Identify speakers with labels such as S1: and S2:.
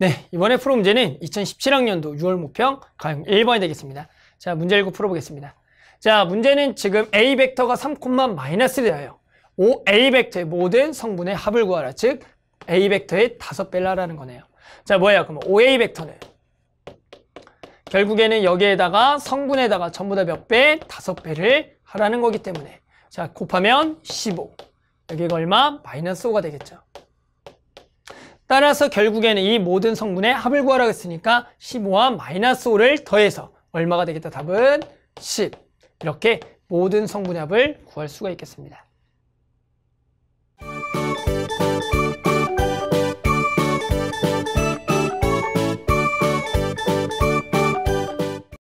S1: 네, 이번에 풀어 문제는 2017학년도 6월 모평 가형 1번이 되겠습니다. 자, 문제 1고 풀어보겠습니다. 자, 문제는 지금 a 벡터가 3콤마 마이너스 되어요. 5a 벡터의 모든 성분의 합을 구하라. 즉, a 벡터의 5뺄라라는 거네요. 자, 뭐예요? 그럼 O a 벡터는 결국에는 여기에다가 성분에다가 전부 다 몇 배? 5배를 하라는 거기 때문에 자, 곱하면 15. 여기가 얼마? 마이너스 5가 되겠죠. 따라서 결국에는 이 모든 성분의 합을 구하라고 했으니까 15와 마이너스 5를 더해서 얼마가 되겠다 답은 10 이렇게 모든 성분의 합을 구할 수가 있겠습니다.